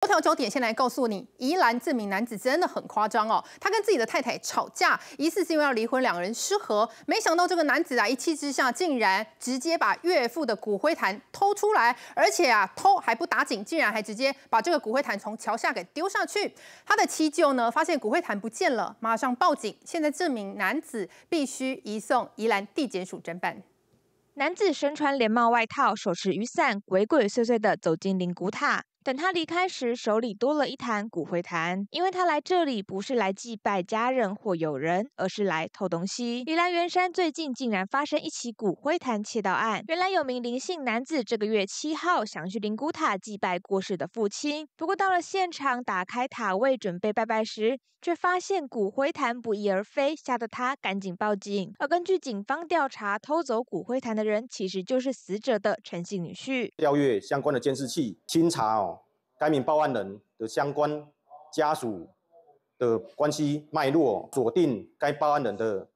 头条焦点先来告诉你，宜兰这名男子真的很夸张哦。他跟自己的太太吵架，疑似是因为要离婚，两个人失和。没想到这个男子啊，一气之下竟然直接把岳父的骨灰坛偷出来，而且啊偷还不打紧，竟然还直接把这个骨灰坛从桥下给丢上去。他的妻舅呢发现骨灰坛不见了，马上报警。现在这名男子必须移送宜兰地检署侦办。男子身穿连帽外套，手持雨伞，鬼鬼祟祟的走进灵骨塔。等他离开时，手里多了一坛骨灰坛。因为他来这里不是来祭拜家人或友人，而是来偷东西。李兰元山最近竟然发生一起骨灰坛窃盗案。原来有名林姓男子，这个月七号想去灵骨塔祭拜过世的父亲，不过到了现场，打开塔位准备拜拜时，却发现骨灰坛不翼而飞，吓得他赶紧报警。而根据警方调查，偷走骨灰坛的人，其实就是死者的陈姓女婿。调阅相关的监视器，清查哦。该名报案人的相关家属的关系脉络，锁定该报案人的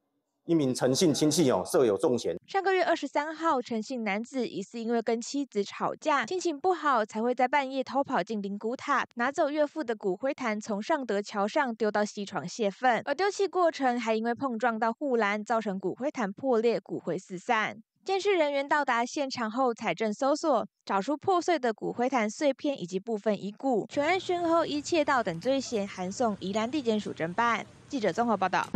一名陈姓亲戚哦，涉有中嫌。上个月二十三号，陈姓男子疑似因为跟妻子吵架，心情不好才会在半夜偷跑进灵骨塔，拿走岳父的骨灰坛，从上德桥上丢到西床泄愤。而丢弃过程还因为碰撞到护栏，造成骨灰坛破裂，骨灰四散。监视人员到达现场后，采证搜索，找出破碎的骨灰坛碎片以及部分遗骨。全案讯后依窃盗等罪嫌，函送宜兰地检署侦办。记者综合报道。